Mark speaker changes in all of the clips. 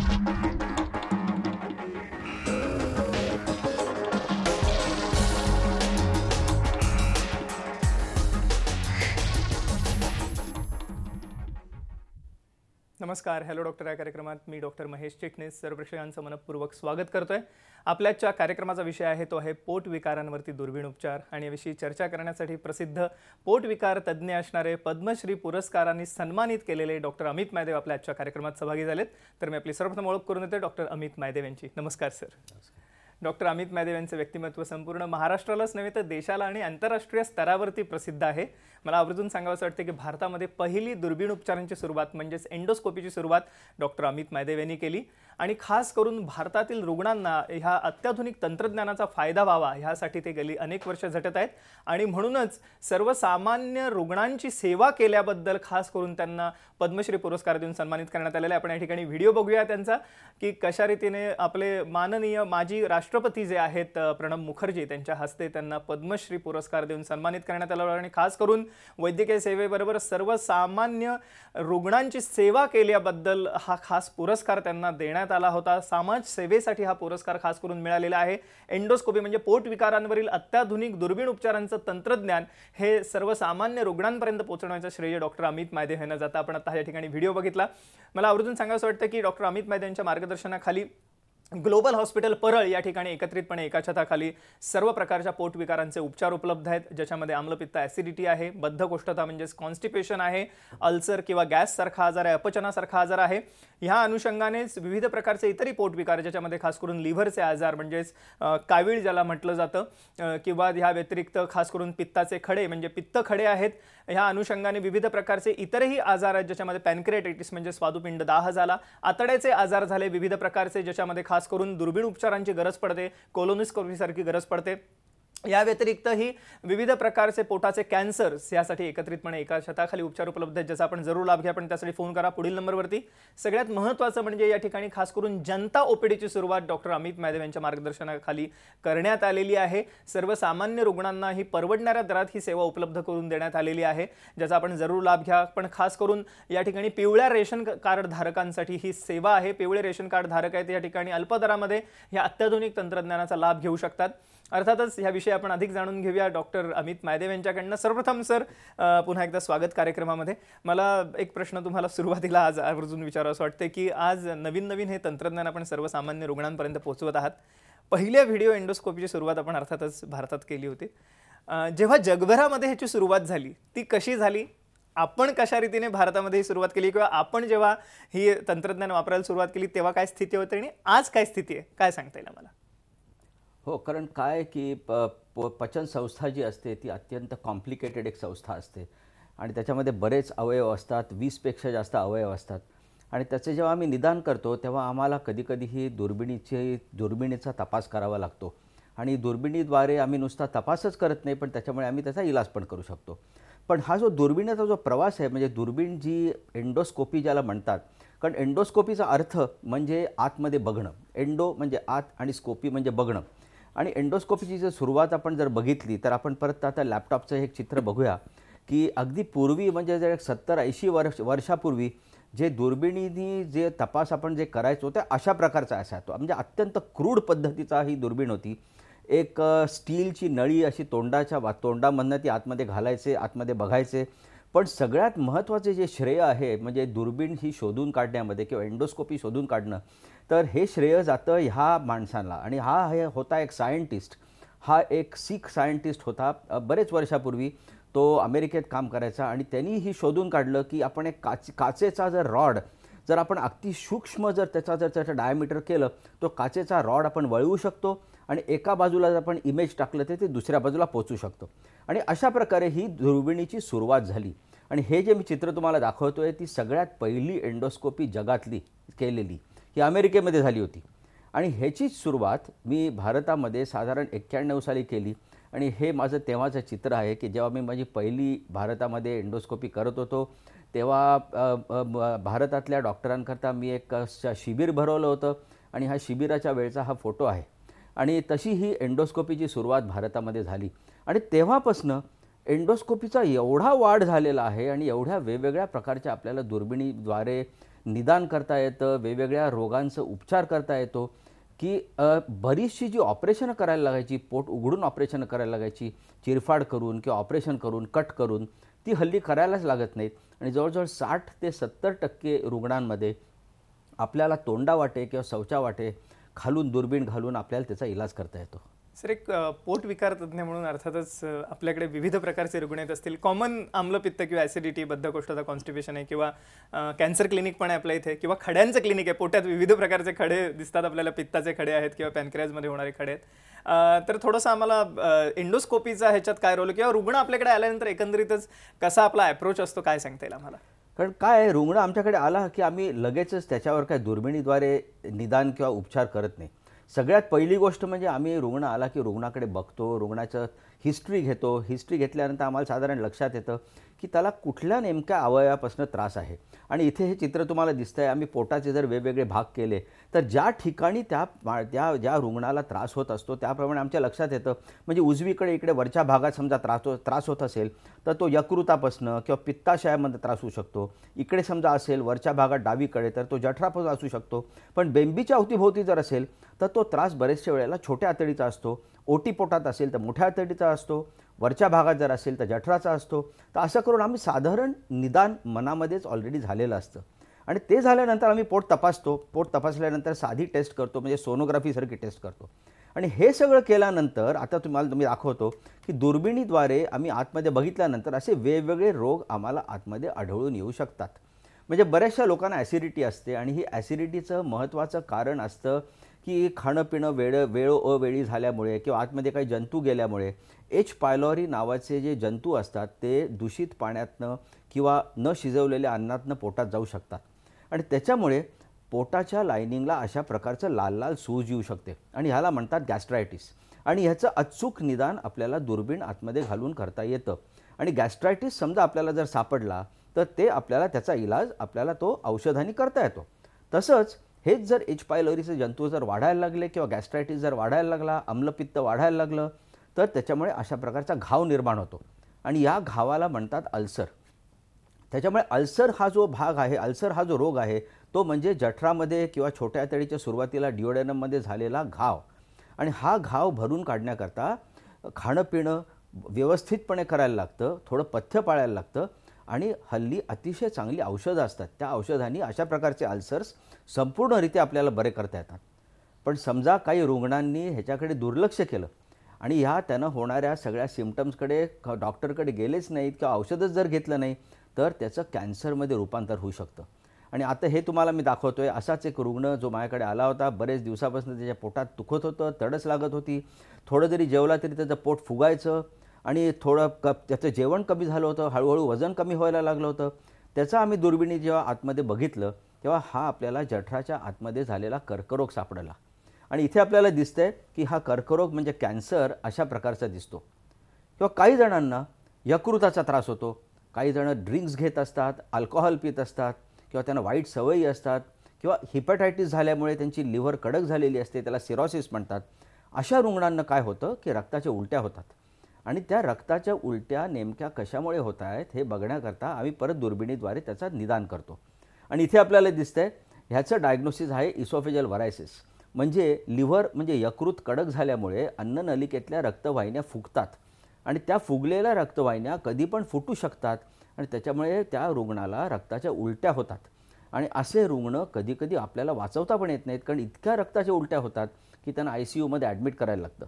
Speaker 1: Thank you. नमस्कार hello doctor या कार्यक्रमात मी डॉक्टर महेश चिटणीस सर्व प्रेक्षकांचं मनपूर्वक स्वागत करतोय आपल्याच्या कार्यक्रमाचा विषय आहे तो आहे पोट विकारांवरती दुर्बीण उपचार आणि याविषयी चर्चा करण्यासाठी प्रसिद्ध पोट विकार तज्ज्ञ असणारे पद्मश्री पुरस्कारांनी सन्मानित केलेले डॉक्टर अमित मायदेव आपल्या आजच्या कार्यक्रमात सहभागी झालेत तर मी आपली सर्वप्रथम ओळख करून देते डॉक्टर अमित मायदेव यांची नमस्कार सर डॉक्टर अमित महादेव यांचं व्यक्तिमत्व संपूर्ण महाराष्ट्रालाच नव्हे तर देशाला आणि आंतरराष्ट्रीय स्तरावरती प्रसिद्ध आहे मला आवर्जून सांगावं वाटतं की भारतामध्ये पहिली दुर्बीण उपचारांची सुरुवात म्हणजेच एंडोस्कोपीची सुरुवात डॉक्टर अमित महादेव यांनी केली आणि खास करून भारतातील रुग्णांना ह्या अत्याधुनिक तंत्रज्ञानाचा फायदा व्हावा ह्यासाठी ते गेली अनेक वर्ष झटत आहेत आणि म्हणूनच सर्वसामान्य रुग्णांची सेवा केल्याबद्दल खास करून त्यांना पद्मश्री पुरस्कार देऊन सन्मानित करण्यात आलेला आहे आपण या ठिकाणी व्हिडिओ बघूया त्यांचा की कशा रीतीने आपले माननीय माजी राष्ट्र राष्ट्रपती जे आहेत प्रणब मुखर्जी त्यांच्या हस्ते त्यांना पद्मश्री पुरस्कार देऊन सन्मानित करण्यात आला आणि खास करून वैद्यकीय सेवेबरोबर सर्वसामान्य रुग्णांची सेवा केल्याबद्दल हा खास पुरस्कार त्यांना देण्यात आला होता समाजसेवेसाठी हा पुरस्कार खास करून मिळालेला आहे एंडोस्कोपी म्हणजे पोटविकारांवरील अत्याधुनिक दुर्बीण उपचारांचं तंत्रज्ञान हे सर्वसामान्य रुग्णांपर्यंत पोहोचवण्याचं श्रेय डॉक्टर अमित मायदे यांना जातं आपण आता या ठिकाणी व्हिडिओ बघितला मला आवर्जून सांगायचं वाटतं की डॉक्टर अमित मायदे यांच्या मार्गदर्शनाखाली ग्लोबल हॉस्पिटल परळ या ठिकाणी एकत्रितपणे एका छताखाली सर्व प्रकारच्या पोटविकारांचे उपचार उपलब्ध आहेत ज्याच्यामध्ये आम्लपित्त ॲसिडिटी आहे बद्धकोष्ठता म्हणजेच कॉन्स्टिपेशन आहे अल्सर किंवा गॅससारखा आजार आहे अपचनासारखा आजार आहे ह्या अनुषंगानेच विविध प्रकारचे इतरही पोटविकार ज्याच्यामध्ये खास करून लिव्हरचे आजार म्हणजेच कावीळ ज्याला म्हटलं जातं किंवा ह्या व्यतिरिक्त खास करून पित्ताचे खडे म्हणजे पित्त खडे आहेत ह्या अनुषंगाने विविध प्रकारचे इतरही आजार आहेत ज्याच्यामध्ये पॅनक्रेटायटिस म्हणजे स्वादुपिंड दाह झाला आतड्याचे आजार झाले विविध प्रकारचे ज्याच्यामध्ये खास खास करून दुर्बीण उपचारांची गरज पडते कोलोनिस्कोपीसारखी गरज पडते या व्यतिरिक्तही विविध प्रकारचे पोटाचे कॅन्सर्स यासाठी एकत्रितपणे एका छताखाली उपचार उपलब्ध आहेत ज्याचा आपण जरूर लाभ घ्या पण त्यासाठी फोन करा पुढील नंबरवरती सगळ्यात महत्त्वाचं म्हणजे या ठिकाणी खास करून जनता ओपीडीची सुरुवात डॉक्टर अमित महादेव यांच्या मार्गदर्शनाखाली करण्यात आलेली आहे सर्वसामान्य रुग्णांना ही परवडणाऱ्या दरात ही सेवा उपलब्ध करून देण्यात आलेली आहे ज्याचा आपण जरूर लाभ घ्या पण खास करून या ठिकाणी पिवळ्या रेशन कार्ड धारकांसाठी ही सेवा आहे पिवळे रेशन कार्ड धारक आहेत या ठिकाणी दरामध्ये या अत्याधुनिक तंत्रज्ञानाचा लाभ घेऊ शकतात अर्थातच ह्याविषयी आपण अधिक जाणून घेऊया डॉक्टर अमित मायदेव यांच्याकडनं सर्वप्रथम सर पुन्हा एकदा स्वागत कार्यक्रमामध्ये मला एक प्रश्न तुम्हाला सुरुवातीला आज आवर्जून विचारावं असं वाटते की आज नवीन नवीन हे तंत्रज्ञान आपण सर्वसामान्य रुग्णांपर्यंत पोहोचवत आहात पहिल्या व्हिडिओ एंडोस्कोपीची सुरुवात आपण अर्थातच भारतात केली होती जेव्हा जगभरामध्ये ह्याची सुरुवात झाली ती कशी झाली आपण कशा रीतीने भारतामध्ये ही सुरुवात केली किंवा आपण जेव्हा ही तंत्रज्ञान वापरायला सुरुवात केली तेव्हा काय स्थिती होती आणि आज काय स्थिती आहे काय सांगता येईल मला
Speaker 2: हो कारण काय की प पचन संस्था जी असते ती अत्यंत कॉम्प्लिकेटेड एक संस्था असते आणि त्याच्यामध्ये बरेच अवयव असतात वीसपेक्षा जास्त अवयव असतात आणि त्याचे जेव्हा आम्ही निदान करतो तेव्हा आम्हाला कधीकधी ही दुर्बिणीची दुर्बिणीचा तपास करावा लागतो आणि दुर्बिणीद्वारे आम्ही नुसता तपासच करत नाही पण त्याच्यामुळे आम्ही त्याचा इलाज पण करू शकतो पण हा जो दुर्बिणीचा जो प्रवास आहे म्हणजे दुर्बीण जी एंडोस्कोपी ज्याला म्हणतात कारण एंडोस्कोपीचा अर्थ म्हणजे आतमध्ये बघणं एंडो म्हणजे आत आणि स्कोपी म्हणजे बघणं आणि एंडोस्कोपीची जर सुरुवात आपण जर बघितली तर आपण परत आता लॅपटॉपचं एक चित्र बघूया की अगदी पूर्वी म्हणजे जर सत्तर ऐंशी वर्ष वर्षापूर्वी जे दुर्बिणीनी जे तपास आपण जे करायचो त्या अशा प्रकारचा असा असायचो म्हणजे अत्यंत क्रूड पद्धतीचा ही दुर्बीण होती एक स्टीलची नळी अशी तोंडाच्या वा तोंडामधनं ती आतमध्ये घालायचे आतमध्ये बघायचे पण सगळ्यात महत्त्वाचे जे श्रेय आहे म्हणजे दुर्बीण ही शोधून काढण्यामध्ये किंवा एंडोस्कोपी शोधून काढणं तर हे श्रेय जातं ह्या माणसांना आणि हा हे होता एक सायंटिस्ट हा एक सीख सायंटिस्ट होता बरेच वर्षापूर्वी तो अमेरिकेत काम करायचा आणि त्यांनी ही शोधून काढलं की आपण एक काच काचेचा जर रॉड जर आपण अगदी सूक्ष्म जर त्याचा जर त्याचं डायमीटर केलं तो काचेचा रॉड आपण वळवू शकतो आणि एका बाजूला जर आपण इमेज टाकलं तर ते दुसऱ्या बाजूला पोचू शकतो आणि अशा प्रकारे ही दुर्बिणीची सुरुवात झाली आणि हे जे मी चित्र तुम्हाला दाखवतो आहे ती सगळ्यात पहिली एंडोस्कोपी जगातली केलेली ही अमेरिकेमध्ये झाली होती आणि ह्याचीच सुरुवात मी भारतामध्ये साधारण एक्क्याण्णव साली केली आणि हे माझं तेव्हाचं चित्र आहे की जेव्हा मी माझी पहिली भारतामध्ये एंडोस्कोपी करत होतो तेव्हा भारतातल्या डॉक्टरांकरता मी एक शिबिर भरवलं होतं आणि हा शिबिराच्या वेळचा हा फोटो आहे आणि तशी ही एंडोस्कोपीची सुरुवात भारतामध्ये झाली आणि तेव्हापासनं एंडोस्कोपीचा एवढा वाढ झालेला आहे आणि एवढ्या वेगवेगळ्या प्रकारच्या आपल्याला दुर्बिणीद्वारे निदान करता येतं वेगवेगळ्या रोगांचं उपचार करता येतो की बरीचशी जी ऑपरेशनं करायला लागायची पोट उघडून ऑपरेशन करायला लागायची चिरफाड करून किंवा ऑपरेशन करून कट करून ती हल्ली करायलाच लागत नाहीत आणि जवळजवळ साठ ते सत्तर टक्के रुग्णांमध्ये आपल्याला तोंडा वाटे किंवा शौचा वाटे खालून दुर्बीण घालून आपल्याला त्याचा इलाज करता येतो
Speaker 1: सर एक पोट विकार तज्ज्ञ म्हणून अर्थातच आपल्याकडे विविध प्रकारचे रुग्ण येत असतील कॉमन आम्लपित्त किंवा ऍसिडिटी बद्धकोष्ठता कॉन्स्टिपेशन आहे किंवा कॅन्सर क्लिनिक पण आहे आपल्या इथे किंवा खड्यांचं क्लिनिक आहे पोटात विविध प्रकारचे खडे दिसतात आपल्याला पित्ताचे खडे आहेत किंवा पॅनक्रियाजमध्ये होणारे खडे आहेत तर थोडंसं आम्हाला इंडोस्कोपीचा ह्याच्यात काय रोल किंवा रुग्ण आपल्याकडे आल्यानंतर एकंदरीतच कसा आपला ॲप्रोच असतो काय सांगता येईल आम्हाला
Speaker 2: कारण काय रुग्ण आमच्याकडे आला की आम्ही लगेचच त्याच्यावर काय दुर्बिणीद्वारे निदान किंवा उपचार करत नाही सगळ्यात पहिली गोष्ट म्हणजे आम्ही रुग्ण आला की रुग्णाकडे बघतो रुग्णाचं हिस्ट्री घेतो हिस्ट्री घेतल्यानंतर आम्हाला साधारण लक्षात येतं की त्याला कुठल्या नेमक्या अवयवापासून त्रास आहे आणि इथे हे चित्र तुम्हाला दिसतं आहे आम्ही पोटाचे जर वेगवेगळे भाग केले तर ज्या ठिकाणी त्या त्या ज्या रुग्णाला त्रास होत असतो त्याप्रमाणे आमच्या लक्षात येतं म्हणजे उजवीकडे इकडे वरच्या भागात समजा त्रास त्रास होत असेल तर तो यकृतापासनं किंवा पित्ताशयामध्ये त्रास होऊ शकतो इकडे समजा असेल वरच्या भागात डावीकडे तर तो जठरापासून असू शकतो पण बेंबीच्या अवतीभोवती जर असेल तर तो त्रास बरेचशा वेळेला छोट्या आतडीचा असतो ओटीपोटात असेल तर मोठ्या आतडीचा असतो वरच्या भागात जर असेल तर जठराचा असतो तर असं करून आम्ही साधारण निदान मनामध्येच ऑलरेडी झालेलं असतं आणि ते झाल्यानंतर आम्ही पोट तपासतो पोट तपासल्यानंतर साधी टेस्ट करतो म्हणजे सोनोग्राफीसारखी टेस्ट करतो आणि हे सगळं केल्यानंतर आता तुम्हाला तुम्ही दाखवतो की दुर्बिणीद्वारे आम्ही आतमध्ये बघितल्यानंतर असे वेगवेगळे रोग आम्हाला आतमध्ये आढळून येऊ शकतात म्हणजे बऱ्याचशा लोकांना ॲसिडिटी असते आणि ही ॲसिडिटीचं महत्त्वाचं कारण असतं की खाणं पिणं वेळ वेळो अवेळी झाल्यामुळे किंवा आतमध्ये काही जंतू गेल्यामुळे एच पायलॉरी नावाचे जे जंतू असतात ते दूषित पाण्यातनं किंवा न शिजवलेल्या अन्नातनं पोटात जाऊ शकतात आणि त्याच्यामुळे पोटाच्या लायनिंगला अशा प्रकारचं लाल लाल सूज येऊ शकते आणि ह्याला म्हणतात गॅस्ट्रायटिस आणि ह्याचं अचूक निदान आपल्याला दुर्बीण आतमध्ये घालून करता येतं आणि गॅस्ट्रायटिस समजा आपल्याला जर सापडला तर ते आपल्याला त्याचा इलाज आपल्याला तो औषधाने करता येतो तसंच हेच जर एच पायलोरीचे जंतू जर वाढायला लागले किंवा गॅस्ट्रायटिस जर वाढायला लागला आम्लपित्त वाढायला लागलं तर त्याच्यामुळे अशा प्रकारचा घाव निर्माण होतो आणि या घावाला म्हणतात अल्सर त्याच्यामुळे अल्सर हा जो भाग आहे अल्सर हा जो रोग आहे तो म्हणजे जठरामध्ये किंवा छोट्या तळीच्या सुरुवातीला डिओडेनममध्ये झालेला घाव आणि हा घाव भरून काढण्याकरता खाणं पिणं व्यवस्थितपणे करायला लागतं थोडं पथ्य पाळायला लागतं आणि हल्ली अतिशय चांगली औषधं असतात त्या औषधांनी अशा प्रकारचे अल्सर्स संपूर्णरित्या आपल्याला बरे करता येतात पण समजा काही रुग्णांनी ह्याच्याकडे दुर्लक्ष केलं आणि ह्या त्यांना होणाऱ्या सगळ्या सिमटम्सकडे डॉक्टरकडे गेलेच नाहीत किंवा औषधच जर घेतलं नाही तर त्याचं कॅन्सरमध्ये रूपांतर होऊ शकतं आणि आता हे तुम्हाला मी दाखवतो आहे असाच एक रुग्ण जो माझ्याकडे आला होता बरेच दिवसापासून त्याच्या पोटात दुखत होतं तडस लागत होती थोडं जरी जेवला तरी त्याचं पोट फुगायचं आणि थोडं क त्याचं जेवण कमी झालं होतं हळूहळू वजन कमी व्हायला लागलं होतं त्याचं आम्ही दुर्बिणी जेव्हा आतमध्ये बघितलं तेव्हा हा आपल्याला जठराच्या आतमध्ये झालेला कर्करोग सापडला आणि इथे आपल्याला दिसतंय की हा कर्करोग म्हणजे कॅन्सर अशा प्रकारचा दिसतो किंवा काही जणांना यकृताचा त्रास होतो काही जणं ड्रिंक्स घेत असतात अल्कोहोल पित असतात किंवा त्यांना वाईट सवयी असतात किंवा हिपॅटायटिस झाल्यामुळे त्यांची लिव्हर कडक झालेली असते त्याला सिरॉसिस म्हणतात अशा रुग्णांना काय होतं की रक्ताच्या उलट्या होतात आणि त्या रक्ताच्या उलट्या नेमक्या कशामुळे होत आहेत हे बघण्याकरता आम्ही परत दुर्बिणीद्वारे त्याचं निदान करतो आणि इथे आपल्याला दिसतंय ह्याचं डायग्नोसिस आहे इसोफेजल व्हरायसिस म्हणजे लिव्हर म्हणजे यकृत कडक झाल्यामुळे अन्ननलिकेतल्या रक्तवाहिन्या फुगतात आणि त्या फुगलेल्या रक्तवाहिन्या कधी पण फुटू शकतात आणि त्याच्यामुळे त्या रुग्णाला रक्ताच्या उलट्या होतात आणि असे रुग्ण कधीकधी आपल्याला वाचवता पण येत नाहीत कारण इतक्या रक्ताच्या उलट्या होतात की त्यांना आय सी यूमध्ये ॲडमिट करायला लागतं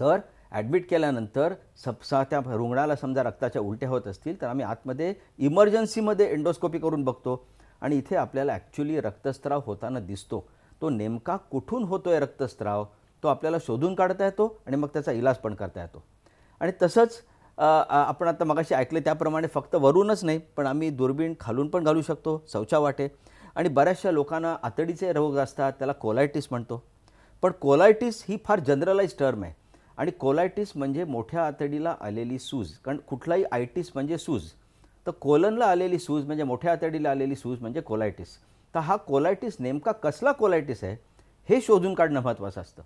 Speaker 2: तर ॲडमिट केल्यानंतर सपसा त्या रुग्णाला समजा रक्ताच्या उलट्या होत असतील तर आम्ही आतमध्ये इमर्जन्सीमध्ये एंडोस्कोपी करून बघतो आणि इथे आपल्याला ॲक्च्युली रक्तस्त्राव होताना दिसतो तो नेमका कुठून होतो आहे रक्तस्राव तो आपल्याला शोधून काढता येतो आणि मग त्याचा इलाज पण करता येतो आणि तसंच आपण आता मगाशी ऐकले त्याप्रमाणे फक्त वरूनच नाही पण आम्ही दुर्बीण खालून पण घालू शकतो शौचा वाटे आणि बऱ्याचशा लोकांना आतडीचे रोग असतात त्याला कोलायटिस म्हणतो पण कोलायटिस ही फार जनरलाइज टर्म आहे आणि कोलायटीस म्हणजे मोठ्या आतडीला आलेली सूज कारण कुठलाही आयटीस म्हणजे सूज तर कोलनला आलेली सूज म्हणजे मोठ्या आतडीला आलेली सूज म्हणजे कोलायटिस तर हा कोलायटिस नेमका कसला कोलायटिस आहे हे शोधून काढणं महत्त्वाचं असतं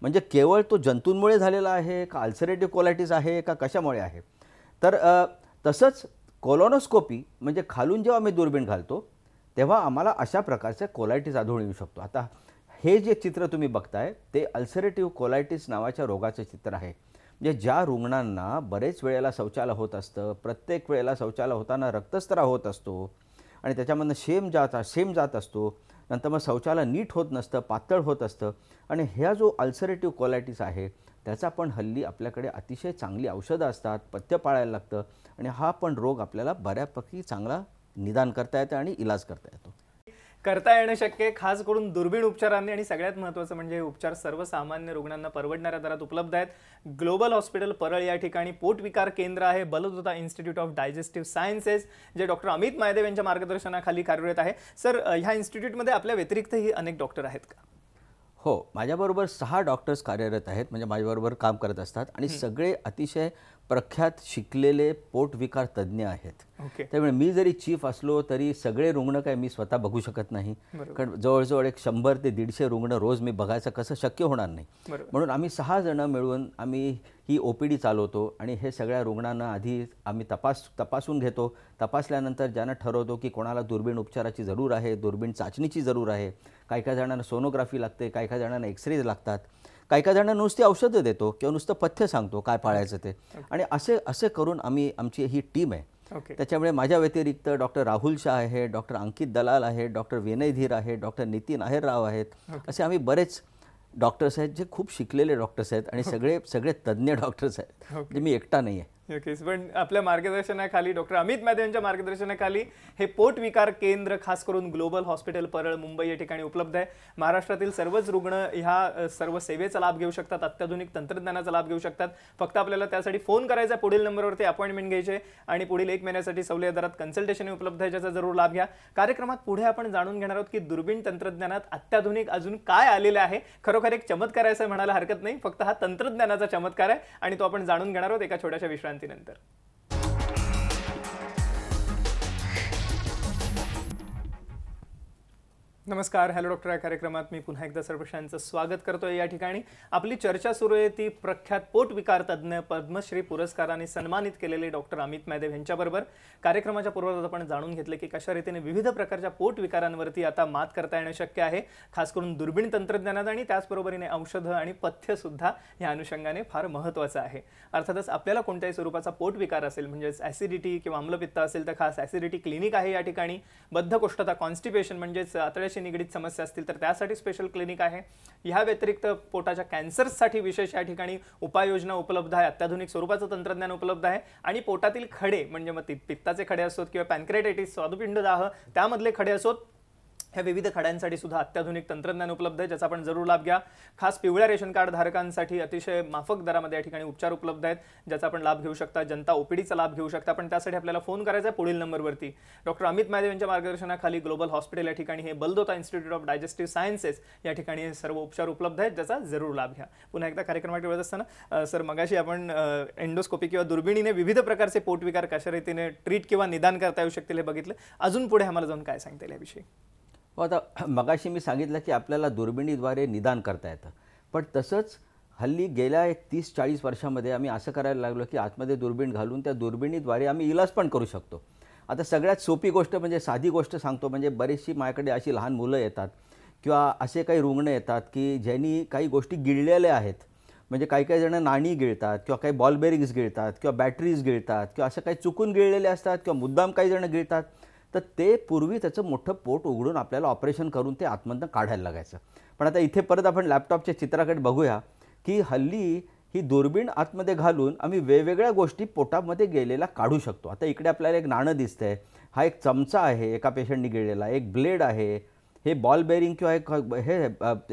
Speaker 2: म्हणजे केवळ तो जंतूंमुळे झालेला आहे का अल्सरेटिव्ह कोलायटिस आहे का कशामुळे आहे तर तसंच कोलोनोस्कोपी म्हणजे खालून जेव्हा मी दुर्बीण घालतो तेव्हा आम्हाला अशा प्रकारचे कोलायटिस आढळून येऊ शकतो आता हे जे चित्र तुम्ही बघताय ते अल्सरेटिव्ह कोलायटिस नावाच्या रोगाचं चित्र आहे म्हणजे ज्या रुग्णांना बरेच वेळेला शौचालय होत असतं प्रत्येक वेळेला शौचालय होताना रक्तस्त्राव होत असतो आणि त्याच्यामधनं शेम जात शेम जात असतो नंतर मग शौचालय नीट होत नसतं पातळ होत असतं आणि ह्या जो अल्सरेटिव्ह क्वालिटीज आहे त्याचा पण हल्ली आपल्याकडे अतिशय चांगली औषधं असतात पथ्य पाळायला लागतं आणि हा पण रोग आपल्याला बऱ्यापैकी चांगला निदान करता येतं आणि इलाज करता येतो
Speaker 1: करता येणं शक्य आहे खास करून दुर्बीण उपचारांनी आणि सगळ्यात महत्त्वाचं म्हणजे हे उपचार सर्वसामान्य रुग्णांना परवडणाऱ्या दरात उपलब्ध आहेत ग्लोबल हॉस्पिटल परळ या ठिकाणी पोटविकार केंद्र आहे Baldota institute of digestive sciences जे डॉक्टर अमित मायदेव यांच्या मार्गदर्शनाखाली कार्यरत आहे सर ह्या इन्स्टिट्यूटमध्ये आपल्या व्यतिरिक्तही अनेक डॉक्टर आहेत का
Speaker 2: हो माझ्याबरोबर सहा डॉक्टर्स कार्यरत आहेत म्हणजे माझ्याबरोबर काम करत असतात आणि सगळे अतिशय प्रख्यात शिकलेले पोटविकार तज्ज्ञ आहेत okay. त्यामुळे मी जरी चीफ असलो तरी सगळे रुग्ण काय मी स्वतः बघू शकत नाही कारण जवळजवळ एक शंभर ते दीडशे रुग्ण रोज मी बघायचं कसं शक्य होणार नाही म्हणून आम्ही सहा जणं मिळून आम्ही ही ओ पी डी चालवतो आणि हे सगळ्या रुग्णांना आधी आम्ही तपास तपासून घेतो तपासल्यानंतर ज्यांना ठरवतो की कोणाला दुर्बीण उपचाराची जरूर आहे दुर्बीण चाचणीची जरूर आहे काही काही जणांना सोनोग्राफी लागते काही काही जणांना एक्सरेज लागतात काही काही जणांना नुसती औषधं देतो किंवा नुसतं पथ्य सांगतो काय पाळायचं ते आणि असे असे करून आम्ही आमची ही टीम आहे त्याच्यामुळे माझ्या व्यतिरिक्त डॉक्टर राहुल शाह आहे डॉक्टर अंकित दलाल आहे डॉक्टर विनय धीर आहे डॉक्टर नितीन आहेरराव आहेत असे आम्ही बरेच डॉक्टर्स आहेत जे खूप शिकलेले डॉक्टर्स आहेत आणि सगळे सगळे तज्ज्ञ डॉक्टर्स आहेत जे म्हणजे मी एकटा नाही आहे
Speaker 1: नक्कीच पण आपल्या मार्गदर्शनाखाली डॉक्टर अमित मॅदे यांच्या मार्गदर्शनाखाली हे पोट विकार केंद्र खास करून ग्लोबल हॉस्पिटल परळ मुंबई या ठिकाणी उपलब्ध आहे महाराष्ट्रातील सर्वच रुग्ण ह्या सर्व सेवेचा लाभ घेऊ शकतात अत्याधुनिक तंत्रज्ञानाचा लाभ घेऊ शकतात फक्त आपल्याला त्यासाठी फोन करायचा पुढील नंबरवरती अपॉइंटमेंट घ्यायचे आणि पुढील एक महिन्यासाठी सवलत दरात कन्सल्टेशन उपलब्ध आहे ज्याचा जरूर लाभ घ्या कार्यक्रमात पुढे आपण जाणून घेणार आहोत की दुर्बीण तंत्रज्ञानात अत्याधुनिक अजून काय आलेलं आहे खरोखर एक चमत्कार आहे असं म्हणायला हरकत नाही फक्त हा तंत्रज्ञानाचा चमत्कार आहे आणि तो आपण जाणून घेणार आहोत एका छोट्याशा विश्रांती विश्रांतीनंतर नमस्कार हॅलो डॉक्टर या कार्यक्रमात मी पुन्हा एकदा सर्वशांचं स्वागत करतोय या ठिकाणी आपली चर्चा सुरू आहे ती प्रख्यात पोटविकार तज्ज्ञ पद्मश्री पुरस्काराने सन्मानित केलेले डॉक्टर अमित मैदेव यांच्याबरोबर कार्यक्रमाच्या पूर्वात आपण जाणून घेतले की कशा रीतीने विविध प्रकारच्या पोटविकारांवरती आता मात करता येणं शक्य आहे खास करून दुर्बिण तंत्रज्ञानात आणि त्याचबरोबरीने औषधं आणि पथ्यसुद्धा या अनुषंगाने फार महत्त्वाचं आहे अर्थातच आपल्याला कोणत्याही स्वरूपाचा पोटविकार असेल म्हणजेच ॲसिडिटी किंवा आम्लपित्त असेल तर खास ॲसिडिटी क्लिनिक आहे या ठिकाणी बद्धकोष्ठता कॉन्स्टिपेशन म्हणजेच आतड्याशी निगडीत समस्या असतील तर त्यासाठी स्पेशल क्लिनिक आहे ह्या व्यतिरिक्त पोटाच्या कॅन्सरसाठी विशेष या ठिकाणी उपाययोजना उपलब्ध आहे अत्याधुनिक स्वरूपाचं तंत्रज्ञान उपलब्ध आहे आणि पोटातील खडे म्हणजे मग पित्ताचे खडे असोत किंवा पॅनक्रेटायटिस दाह त्यामधले खडे असोत ह्या विविध खड्यांसाठी सुद्धा अत्याधुनिक तंत्रज्ञान उपलब्ध आहे ज्याचा आपण जरूर लाभ घ्या खास पिवळ्या रेशन कार्ड धारकांसाठी अतिशय माफक दरामध्ये या ठिकाणी उपचार उपलब्ध आहेत ज्याचा आपण लाभ घेऊ शकता जनता ओपीडीचा लाभ घेऊ शकता पण त्यासाठी आपल्याला फोन करायचा आहे पुढील नंबरवरती डॉक्टर अमित महादेव यांच्या मार्गदर्शनाखाली ग्लोबल हॉस्पिटल या ठिकाणी हे Baldota institute of digestive sciences या ठिकाणी हे सर्व उपचार उपलब्ध आहेत ज्याचा जरूर लाभ घ्या पुन्हा एकदा कार्यक्रमात वेळ असताना सर मगाशी आपण एंडोस्कोपी किंवा दुर्बिणीने विविध प्रकारचे पोटविकार कशा रीतीने ट्रीट किंवा निदान करता येऊ शकतील हे बघितलं अजून पुढे आम्हाला जाऊन काय सांगता याविषयी
Speaker 2: हो, आता मगाशी मी सांगितलं की आपल्याला दुर्बिणीद्वारे निदान करता येतं पण तसंच हल्ली गेल्या एक तीस चाळीस वर्षामध्ये आम्ही असं करायला लागलो की आतमध्ये दुर्बीण घालून त्या दुर्बिणीद्वारे आम्ही इलाज पण करू शकतो आता सगळ्यात सोपी गोष्ट म्हणजे साधी गोष्ट सांगतो म्हणजे बरीचशी माझ्याकडे अशी लहान मुलं येतात किंवा असे काही रुग्ण येतात की ज्यांनी काही गोष्टी गिळलेल्या आहेत म्हणजे काही काही जणं नाणी गिळतात किंवा काही बॉलबेरिंग्स गिळतात किंवा बॅटरीज गिळतात किंवा असं काही चुकून गिळलेले असतात किंवा मुद्दाम काही जणं गिळतात तर ते पूर्वी त्याचं मोठं पोट उघडून आपल्याला ऑपरेशन करून ते आतमधनं काढायला लागायचं पण आता इथे परत आपण लॅपटॉपच्या चित्राकडे बघूया की हल्ली ही दुर्बीण आतमध्ये घालून आम्ही वेगवेगळ्या गोष्टी पोटामध्ये गेलेला काढू शकतो आता इकडे आपल्याला एक नाणं दिसतं आहे हा एक चमचा आहे एका पेशंटनी गेलेला एक ब्लेड आहे हे बॉल बेरिंग किंवा एक हे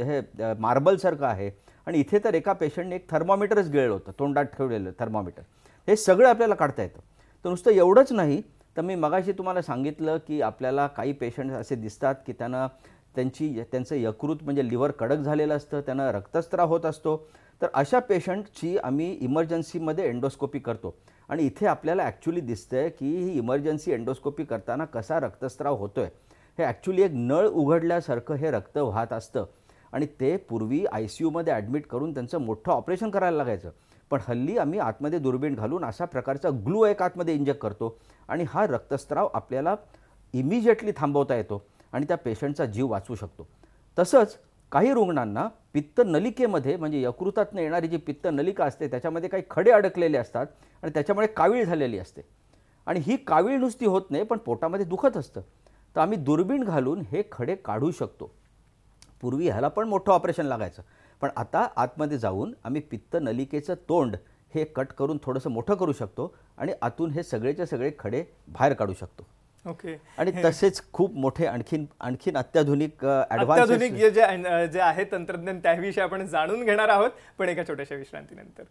Speaker 2: हे मार्बलसारखं आहे आणि इथे तर एका पेशंटने एक थर्मोमीटरच गिळलं होतं तोंडात ठेवलेलं थर्मोमीटर हे सगळं आपल्याला काढता येतं तर नुसतं एवढंच नाही तर मी मगाशी तुम्हाला सांगितलं की आपल्याला काही पेशंट असे दिसतात की त्यांना त्यांची त्यांचं यकृत म्हणजे लिव्हर कडक झालेलं असतं त्यांना रक्तस्त्राव होत असतो तर अशा पेशंटची आम्ही इमर्जन्सीमध्ये एंडोस्कोपी करतो आणि इथे आपल्याला ॲक्च्युली आहे की ही इमर्जन्सी एंडोस्कोपी करताना कसा रक्तस्त्राव होतो आहे हे ॲक्च्युली एक नळ उघडल्यासारखं हे रक्त वाहत असतं आणि ते पूर्वी आय सी यूमध्ये ॲडमिट करून त्यांचं मोठं ऑपरेशन करायला लागायचं पण हल्ली आम्ही आतमध्ये दुर्बीण घालून अशा प्रकारचा ग्लू एक आतमध्ये इंजेक्ट करतो आणि हा रक्तस्त्राव आपल्याला इमिजिएटली थांबवता येतो आणि त्या पेशंटचा जीव वाचवू शकतो तसंच काही रुग्णांना पित्तनलिकेमध्ये म्हणजे यकृतातनं येणारी जी पित्तनलिका असते त्याच्यामध्ये काही खडे अडकलेले असतात आणि त्याच्यामुळे कावीळ झालेली असते आणि ही कावीळ नुसती होत नाही पण पोटामध्ये दुखत असतं तर आम्ही दुर्बीण घालून हे खडे काढू शकतो पूर्वी ह्याला पण मोठं ऑपरेशन लागायचं पण आता आतमध्ये जाऊन आम्ही पित्तनलिकेचं तोंड हे कट करून थोडंसं मोठं करू शकतो आणि आतून हे सगळेचे सगळे खडे बाहेर काढू शकतो ओके आणि तसेच खूप मोठे आणखीन आणखीन अत्याधुनिक अत्याधुनिक जे
Speaker 1: जे आहे तंत्रज्ञान त्याविषयी आपण जाणून घेणार आहोत पण एका छोट्याशा विश्रांतीनंतर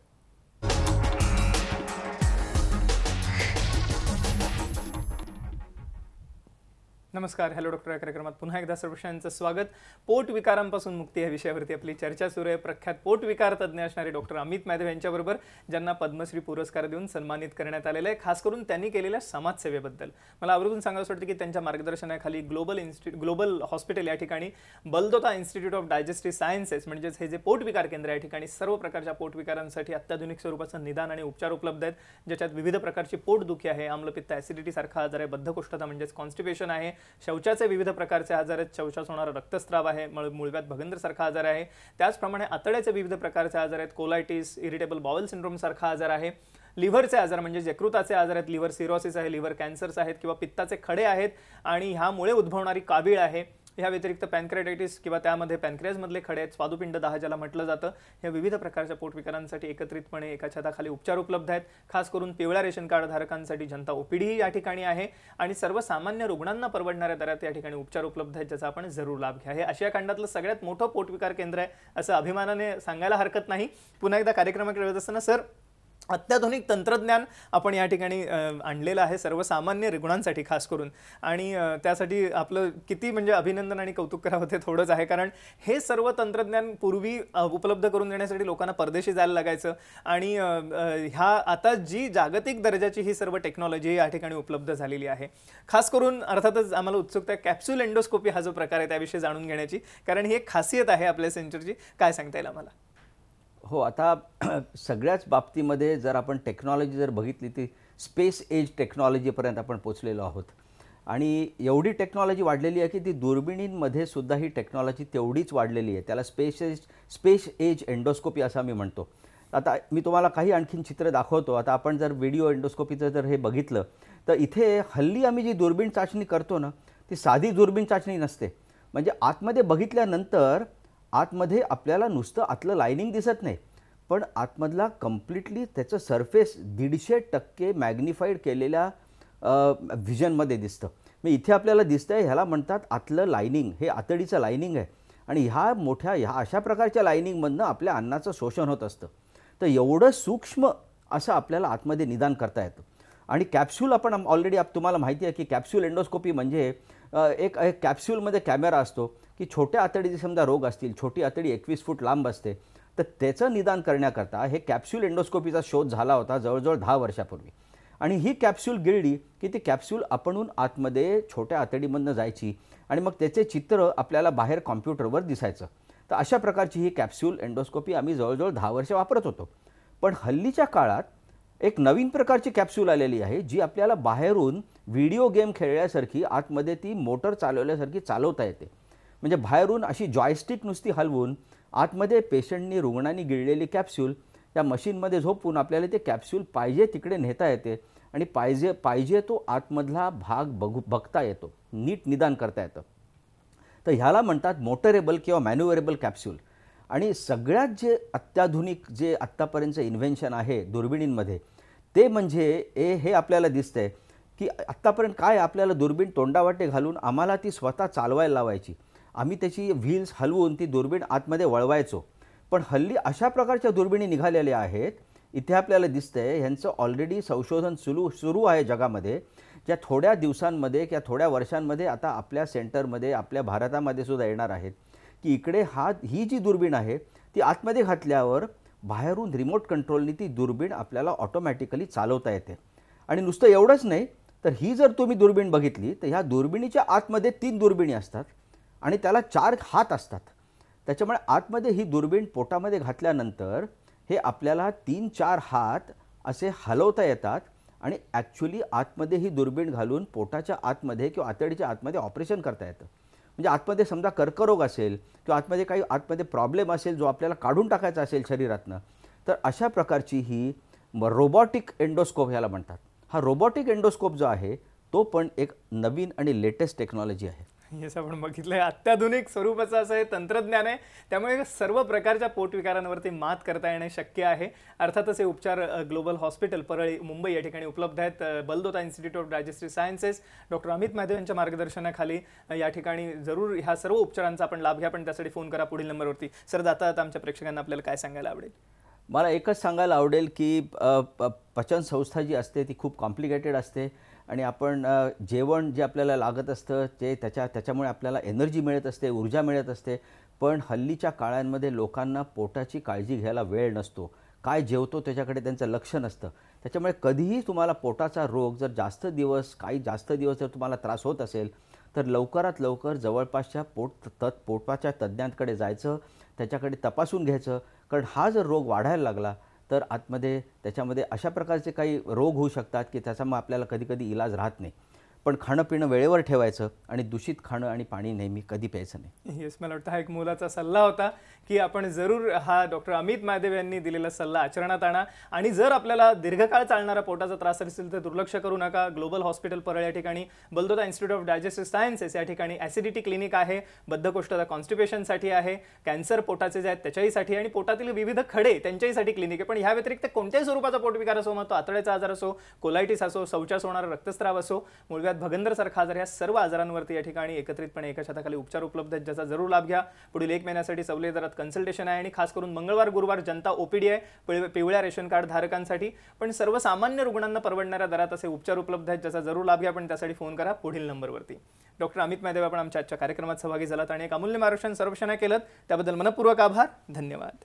Speaker 1: नमस्कार हॅलो डॉक्टर या कार्यक्रमात पुन्हा एकदा सर्वशांचं स्वागत पोट विकारांपासून मुक्ती या विषयावरती आपली चर्चा सुरू आहे प्रख्यात पोट विकार तज्ज्ञ असणारे डॉक्टर अमित माधव यांच्याबरोबर ज्यांना पद्मश्री पुरस्कार देऊन सन्मानित करण्यात आलेलं आहे खास करून त्यांनी केलेल्या समाजसेवेबद्दल मला आवर्जून सांगायचं वाटतं की त्यांच्या मार्गदर्शनाखाली ग्लोबल इन्स्टिट्यू ग्लोबल हॉस्पिटल या ठिकाणी Baldota institute of digestive sciences म्हणजेच हे जे पोटविकार केंद्र या ठिकाणी सर्व प्रकारच्या पोटविकारांसाठी अत्याधुनिक स्वरूपाचं निदान आणि उपचार उपलब्ध आहेत ज्याच्यात विविध प्रकारची पोटदुखी आहे आम्लपित्त ॲसिडिटीसारखा आजार आहे बद्धकोष्ठता म्हणजेच कॉन्स्टिपेशन आहे शौचाचे विविध प्रकारचे आजार आहेत शौचास होणारा रक्तस्त्राव आहे मळ मुळव्यात सारखा आजार आहे त्याचप्रमाणे आतड्याचे विविध प्रकारचे आजार आहेत कोलायटिस इरिटेबल बॉवल सारखा आजार आहे लिव्हरचे आजार म्हणजे जकृताचे आजार आहेत लिव्हर सिरोसिस आहे लिव्हर कॅन्सर्स आहेत किंवा पित्ताचे खडे आहेत आणि ह्यामुळे उद्भवणारी कावीळ आहे या व्यतिरिक्त पॅनक्रेटायटिस किंवा त्यामध्ये पॅनक्रेजमधले खडे आहेत स्वादुपिंड दहा ज्याला म्हटलं जातं या विविध प्रकारच्या पोटविकारांसाठी एकत्रितपणे एका छताखाली उपचार उपलब्ध आहेत खास करून पिवळा रेशन कार्ड धारकांसाठी जनता ओपीडीही या ठिकाणी आहे आणि सर्वसामान्य रुग्णांना परवडणाऱ्या दरात या ठिकाणी उपचार उपलब्ध आहेत ज्याचा आपण जरूर लाभ घ्या हे आशिया खंडातलं सगळ्यात मोठं पोटविकार केंद्र आहे असं अभिमानाने सांगायला हरकत नाही पुन्हा एकदा कार्यक्रमाकडे येत असताना सर अत्याधुनिक तंत्रज्ञान आपण या ठिकाणी आणलेलं आहे सर्वसामान्य रुग्णांसाठी खास करून आणि त्यासाठी आपलं किती म्हणजे अभिनंदन आणि कौतुक करावं ते थोडंच आहे कारण हे सर्व तंत्रज्ञान पूर्वी उपलब्ध करून देण्यासाठी लोकांना परदेशी जायला लागायचं आणि ह्या आता जी जागतिक दर्जाची ही सर्व टेक्नॉलॉजी या ठिकाणी उपलब्ध झालेली आहे खास करून अर्थातच आम्हाला उत्सुकता कॅप्स्युल एंडोस्कोपी हा जो प्रकार आहे त्याविषयी जाणून घेण्याची कारण ही एक खासियत आहे आपल्या सेंचरची काय सांगता येईल आम्हाला
Speaker 2: हो आता सगळ्याच बाबतीमध्ये जर आपण टेक्नॉलॉजी जर बघितली ती स्पेस एज टेक्नॉलॉजीपर्यंत आपण पोचलेलो आहोत आणि एवढी टेक्नॉलॉजी वाढलेली आहे की ती दुर्बिणींमध्ये सुद्धा ही टेक्नॉलॉजी तेवढीच वाढलेली आहे त्याला space edge space edge endoscopy असं मी म्हणतो आता मी तुम्हाला काही आणखीन चित्र दाखवतो आता आपण जर व्हिडिओ एंडोस्कोपीचं जर हे बघितलं तर इथे हल्ली आम्ही जी दुर्बीण चाचणी करतो ना ती साधी दुर्बीण चाचणी नसते म्हणजे आतमध्ये बघितल्यानंतर आतमध्ये आपल्याला नुसतं आतलं लायनिंग दिसत नाही पण आतमधला कम्प्लिटली त्याचं सरफेस दीडशे टक्के मॅग्निफाईड केलेल्या व्हिजनमध्ये दिसतं मग इथे आपल्याला दिसतं आहे ह्याला म्हणतात आतलं लायनिंग हे आतडीचं लायनिंग आहे आणि ह्या मोठ्या ह्या अशा प्रकारच्या लायनिंगमधनं आपल्या अन्नाचं शोषण होत असतं तर एवढं सूक्ष्म असं आपल्याला आतमध्ये निदान करता येतं आणि कॅप्स्यूल आपण ऑलरेडी आप तुम्हाला माहिती आहे की कॅप्सूल एंडोस्कोपी म्हणजे एक कॅप्स्युलमध्ये कॅमेरा असतो की छोट्या आतडीचे समजा रोग असतील छोटी आतडी एकवीस फूट लांब असते तर त्याचं निदान करण्याकरता हे कॅप्स्यूल एंडोस्कोपीचा शोध झाला होता जवळजवळ दहा वर्षापूर्वी आणि ही कॅप्स्यूल गिळली की ती कॅप्सूल आपणून आतमध्ये छोट्या आतडीमधनं जायची आणि मग त्याचे चित्र आपल्याला बाहेर कॉम्प्युटरवर दिसायचं तर अशा प्रकारची ही कॅप्सूल एंडोस्कोपी आम्ही जवळजवळ दहा वर्ष वापरत होतो पण हल्लीच्या काळात एक नवीन प्रकारची कॅप्सूल आलेली आहे जी आपल्याला बाहेरून व्हिडिओ गेम खेळल्यासारखी आतमध्ये ती मोटर चालवल्यासारखी चालवता येते म्हणजे बाहेरून अशी जॉयस्टिक नुसती हलवून आतमध्ये पेशंटनी रुग्णांनी गिळलेली कॅप्सूल या मशीनमध्ये झोपून आपल्याला ते कॅप्सूल पाहिजे तिकडे नेता येते आणि पाहिजे पाहिजे तो आतमधला भाग बघू बघता येतो नीट निदान करता येतं तर ह्याला म्हणतात मोटरेबल किंवा मॅन्युवरेबल कॅप्सूल आणि सगळ्यात जे अत्याधुनिक जे आत्तापर्यंतचं इन्व्हेन्शन आहे दुर्बिणींमध्ये ते म्हणजे ए हे आपल्याला दिसतंय की आत्तापर्यंत काय आपल्याला दुर्बीण तोंडावाटे घालून आम्हाला ती स्वतः चालवायला लावायची आम्ही त्याची व्हील्स हलवून ती दुर्बीण आतमध्ये वळवायचो पण हल्ली अशा प्रकारच्या दुर्बिणी निघालेल्या आहेत इथे आपल्याला आहे ह्यांचं ऑलरेडी संशोधन सुरू सुरू आहे जगामध्ये ज्या थोड्या दिवसांमध्ये किंवा थोड्या वर्षांमध्ये आता आपल्या सेंटरमध्ये आपल्या भारतामध्ये सुद्धा येणार आहेत की इकडे हा ही जी दुर्बीण आहे ती आतमध्ये घातल्यावर बाहेरून रिमोट कंट्रोलनी ती दुर्बीण आपल्याला ऑटोमॅटिकली चालवता येते आणि नुसतं एवढंच नाही तर ही जर तुम्ही दुर्बीण बघितली तर ह्या दुर्बिणीच्या आतमध्ये तीन दुर्बिणी असतात आणि त्याला चार हात असतात त्याच्यामुळे आतमध्ये ही दुर्बीण पोटामध्ये घातल्यानंतर हे आपल्याला तीन चार हात असे हलवता येतात आणि ॲक्च्युली आतमध्ये ही दुर्बीण घालून पोटाच्या आतमध्ये किंवा आतडीच्या आतमध्ये ऑपरेशन करता येतं म्हणजे आतमध्ये समजा कर्करोग असेल किंवा आतमध्ये काही आतमध्ये प्रॉब्लेम असेल जो आपल्याला काढून टाकायचा असेल शरीरातनं तर अशा प्रकारची ही रोबॉटिक एंडोस्कोप ह्याला म्हणतात हा रोबॉटिक एंडोस्कोप जो आहे तो पण एक नवीन आणि लेटेस्ट टेक्नॉलॉजी आहे
Speaker 1: असं आपण बघितलं अत्याधुनिक स्वरूपाचं असं हे तंत्रज्ञान आहे त्यामुळे सर्व प्रकारच्या पोटविकारांवरती मात करता येणे शक्य आहे अर्थातच हे उपचार ग्लोबल हॉस्पिटल परळी मुंबई या ठिकाणी उपलब्ध आहेत Baldota institute of digestive sciences doctor Amit Mahadev यांच्या मार्गदर्शनाखाली या ठिकाणी जरूर ह्या सर्व उपचारांचा आपण लाभ घ्या पण त्यासाठी फोन करा पुढील नंबरवरती सर जाता आता आमच्या प्रेक्षकांना आपल्याला काय सांगायला आवडेल
Speaker 2: मला एकच सांगायला आवडेल की पचन संस्था जी असते ती खूप कॉम्प्लिकेटेड असते आणि आपण जेवण जे आपल्याला लागत असतं ते त्याच्या त्याच्यामुळे आपल्याला एनर्जी मिळत असते ऊर्जा मिळत असते पण हल्लीच्या काळांमध्ये लोकांना पोटाची काळजी घ्यायला वेळ नसतो काय जेवतो त्याच्याकडे त्यांचं लक्ष नसतं त्याच्यामुळे कधीही तुम्हाला पोटाचा रोग जर जास्त दिवस काही जास्त दिवस जर तुम्हाला त्रास होत असेल तर लवकरात लवकर जवळपासच्या पोट तत् पोटाच्या तज्ज्ञांकडे जायचं त्याच्याकडे तपासून घ्यायचं कारण हा जर रोग वाढायला लागला तर आतमध्ये त्याच्यामध्ये अशा प्रकारचे काही रोग होऊ शकतात की त्याचा मग आपल्याला कधीकधी इलाज राहत नाही पण खाणं पिणं वेळेवर ठेवायचं आणि दूषित खाणं आणि पाणी नेहमी कधी प्यायचं
Speaker 1: नाही येस मला वाटतं हा एक मुलाचा सल्ला होता की आपण जरूर हा डॉक्टर अमित महादेव यांनी दिलेला सल्ला आचरणात आणा आणि जर आपल्याला दीर्घकाळ चालणारा पोटाचा त्रास असेल तर दुर्लक्ष करू नका ग्लोबल हॉस्पिटल परळ या ठिकाणी Baldota institute of digestive sciences या ठिकाणी ॲसिडिटी क्लिनिक आहे बद्धकोष्ठता कॉन्स्टिपेशनसाठी आहे कॅन्सर पोटाचे जे आहेत त्याच्याहीसाठी आणि पोटातील विविध खडे त्यांच्याहीसाठी क्लिनिक आहे पण ह्या व्यतिरिक्त कोणत्याही स्वरूपाचा पोटविकार असो मग तो आतड्याचा आजार असो कोलायटिस असो शौचास होणारा रक्तस्राव असो मुलगा भगंदर सारखा आजार या सर्व आजारांवरती या ठिकाणी एकत्रितपणे एका छताखाली उपचार उपलब्ध आहेत ज्याचा जरूर लाभ घ्या पुढील एक महिन्यासाठी सवले दरात कन्सल्टेशन आहे आणि खास करून मंगळवार गुरुवार जनता ओपीडी आहे पिवळ्या रेशन कार्ड धारकांसाठी पण सर्वसामान्य रुग्णांना परवडणाऱ्या दरात असे उपचार उपलब्ध आहेत ज्याचा जरूर लाभ घ्या पण त्यासाठी फोन करा पुढील नंबरवरती डॉक्टर अमित महादेव आपण आमच्या आजच्या कार्यक्रमात सहभागी झालात आणि एक अमूल्य मार्गदर्शन सर्वक्षणा केलं त्याबद्दल मनपूर्वक आभार धन्यवाद